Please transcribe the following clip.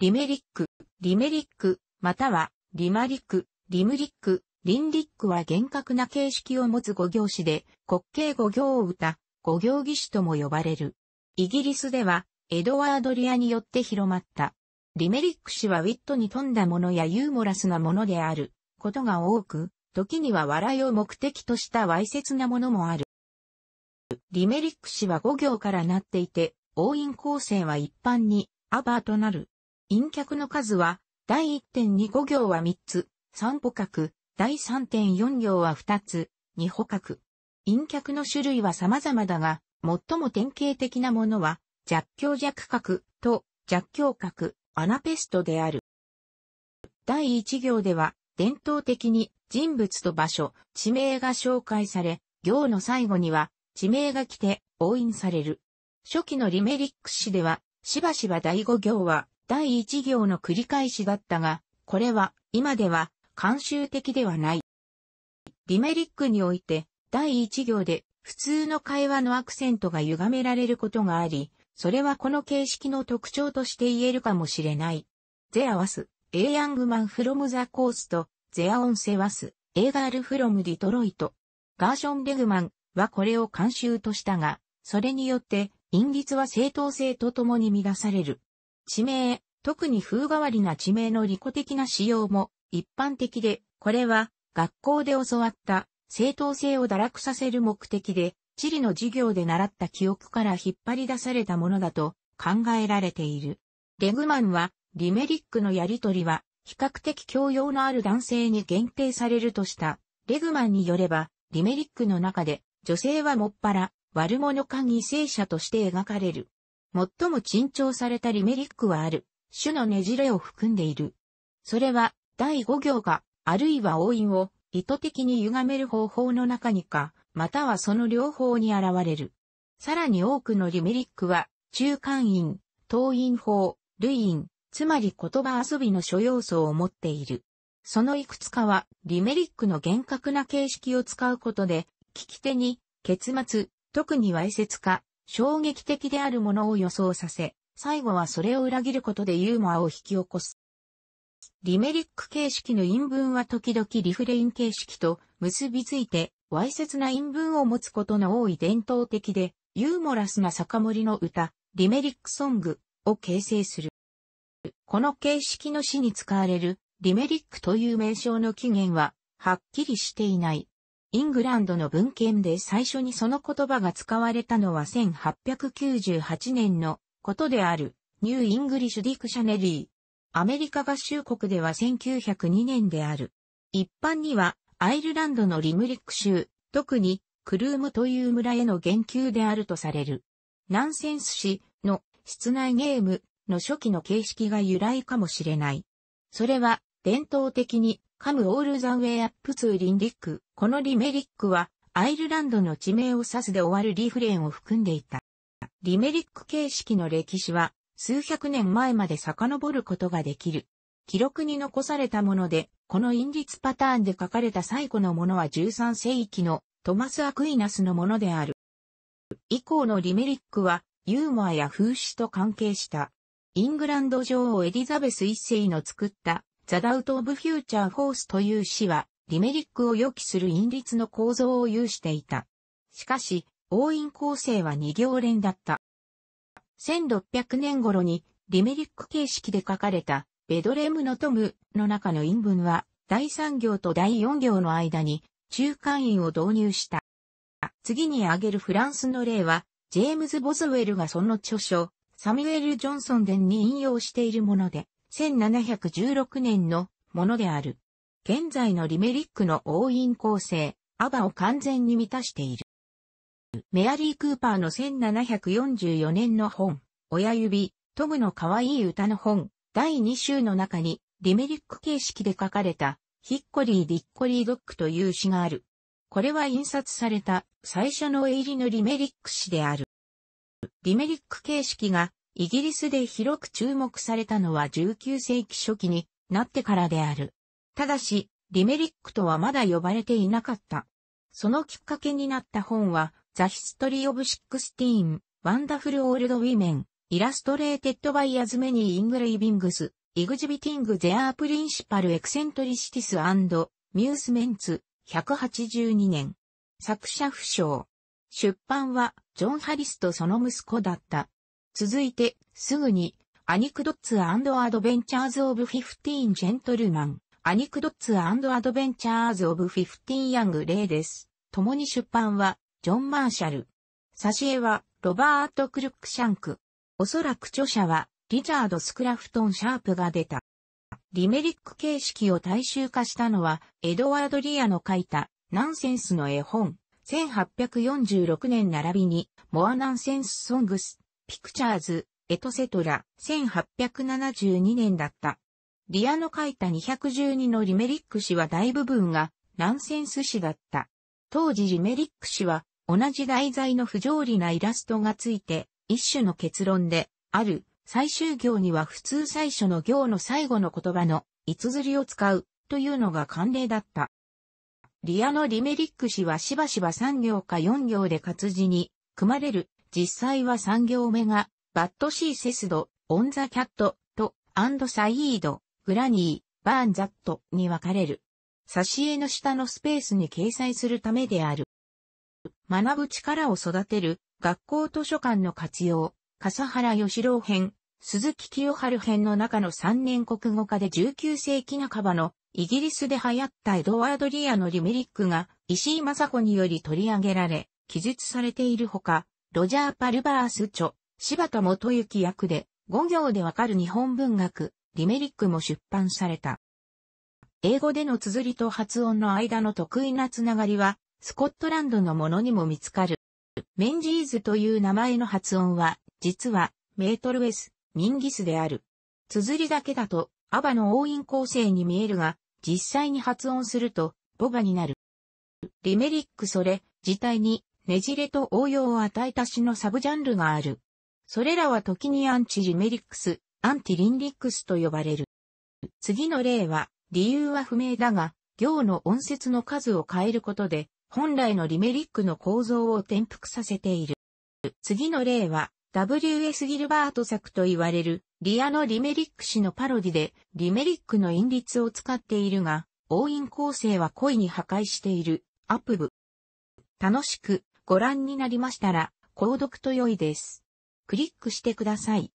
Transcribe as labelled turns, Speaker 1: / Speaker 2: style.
Speaker 1: リメリック、リメリック、または、リマリック、リムリック、リンリックは厳格な形式を持つ五行詞で、滑稽五行を歌、五行義詞とも呼ばれる。イギリスでは、エドワード・リアによって広まった。リメリック詞はウィットに富んだものやユーモラスなものである、ことが多く、時には笑いを目的としたわいせつなものもある。リメリック詞は五行からなっていて、応印構成は一般に、アバーとなる。陰脚の数は、第1.25行は3つ、3歩角、第3.4行は2つ、2歩角。陰脚の種類は様々だが、最も典型的なものは、弱強弱角と弱強角、アナペストである。第1行では、伝統的に人物と場所、地名が紹介され、行の最後には、地名が来て、押印される。初期のリメリック誌では、しばしば第5行は、第一行の繰り返しだったが、これは今では慣習的ではない。リメリックにおいて第一行で普通の会話のアクセントが歪められることがあり、それはこの形式の特徴として言えるかもしれない。ゼアワス、エイヤングマンフロムザコースト、ゼアオンセワス、エーガールフロムディトロイト。ガーション・レグマンはこれを慣習としたが、それによって、因律は正当性とともに乱される。地名、特に風変わりな地名の利己的な使用も一般的で、これは学校で教わった正当性を堕落させる目的で、地理の授業で習った記憶から引っ張り出されたものだと考えられている。レグマンは、リメリックのやりとりは、比較的教養のある男性に限定されるとした。レグマンによれば、リメリックの中で、女性はもっぱら、悪者か犠牲者として描かれる。最も珍重されたリメリックはある。種のねじれを含んでいる。それは、第五行が、あるいは応印を、意図的に歪める方法の中にか、またはその両方に現れる。さらに多くのリメリックは、中間印、当印法、類印、つまり言葉遊びの諸要素を持っている。そのいくつかは、リメリックの厳格な形式を使うことで、聞き手に、結末、特に歪説か、衝撃的であるものを予想させ、最後はそれを裏切ることでユーモアを引き起こす。リメリック形式の陰文は時々リフレイン形式と結びついて、わいせつな陰文を持つことの多い伝統的で、ユーモラスな酒盛りの歌、リメリックソングを形成する。この形式の詩に使われるリメリックという名称の起源ははっきりしていない。イングランドの文献で最初にその言葉が使われたのは1898年のことである、ニューイングリッシュディクシャネリー。アメリカ合衆国では1902年である。一般には、アイルランドのリムリック州、特に、クルームという村への言及であるとされる。ナンセンス誌の室内ゲームの初期の形式が由来かもしれない。それは、伝統的に、カムオールザウェイアップツーリンリック。このリメリックは、アイルランドの地名を指すで終わるリフレンを含んでいた。リメリック形式の歴史は数百年前まで遡ることができる。記録に残されたもので、この因律パターンで書かれた最古のものは13世紀のトマス・アクイナスのものである。以降のリメリックはユーモアや風刺と関係した。イングランド女王エリザベス一世の作ったザ・ダウト・オブ・フューチャー・フォースという詩はリメリックを予期する因律の構造を有していた。しかし、王院構成は2行連だった。1600年頃にリメリック形式で書かれたベドレムのトムの中の因文は第3行と第4行の間に中間員を導入した。次に挙げるフランスの例はジェームズ・ボズウェルがその著書サミュエル・ジョンソン伝に引用しているもので1716年のものである。現在のリメリックの王院構成、アバを完全に満たしている。メアリー・クーパーの1744年の本、親指、トムの可愛い歌の本、第2集の中に、リメリック形式で書かれた、ヒッコリー・ディッコリー・ドックという詩がある。これは印刷された最初の絵入りのリメリック詩である。リメリック形式がイギリスで広く注目されたのは19世紀初期になってからである。ただし、リメリックとはまだ呼ばれていなかった。そのきっかけになった本は、ザ・ヒストリー・オブ・シックスティーン、ワンダフル・オールド・ウィメン、イラストレーテッド・バイ・アズ・メニー・イングレイビングス、イグジビティング・ゼアー・プリンシパル・エクセントリシティス・アンド、ミュースメンツ、182年。作者不詳。出版は、ジョン・ハリスとその息子だった。続いて、すぐに、アニクドッツアドベンチャーズ・オブ・フィフティーン・ジェントルマン、アニクドッツアドベンチャーズ・オブ・フィフティーン・ヤング・レイです。共に出版は、ジョン・マーシャル。挿絵は、ロバート・クルックシャンク。おそらく著者は、リチャード・スクラフトン・シャープが出た。リメリック形式を大衆化したのは、エドワード・リアの書いた、ナンセンスの絵本、1846年並びに、モアナンセンス・ソングス、ピクチャーズ、エトセトラ、1872年だった。リアの書いた212のリメリック詩は大部分がナンセンス詩だった。当時リメリック詩は同じ題材の不条理なイラストがついて、一種の結論で、ある、最終行には普通最初の行の最後の言葉の、いつずりを使う、というのが慣例だった。リアのリメリック氏はしばしば3行か4行で活字に、組まれる、実際は3行目が、バッドシーセスド、オンザキャット、と、アンドサイード、グラニー、バーンザットに分かれる。挿絵の下のスペースに掲載するためである。学ぶ力を育てる、学校図書館の活用、笠原義郎編、鈴木清春編の中の3年国語化で19世紀半ばのイギリスで流行ったエドワード・リアのリメリックが石井正子により取り上げられ、記述されているほか、ロジャー・パルバース著、柴田元幸役で5行でわかる日本文学、リメリックも出版された。英語での綴りと発音の間の得意なつながりはスコットランドのものにも見つかる。メンジーズという名前の発音は、実は、メートルウェス、ミンギスである。綴りだけだと、アバの応印構成に見えるが、実際に発音すると、ボバになる。リメリックそれ、自体に、ねじれと応用を与えた詩のサブジャンルがある。それらは時にアンチリメリックス、アンティリンリックスと呼ばれる。次の例は、理由は不明だが、行の音節の数を変えることで、本来のリメリックの構造を転覆させている。次の例は、W.S. ギルバート作と言われる、リアのリメリック氏のパロディで、リメリックの韻律を使っているが、応印構成は故意に破壊している、アップ部。楽しくご覧になりましたら、購読と良いです。クリックしてください。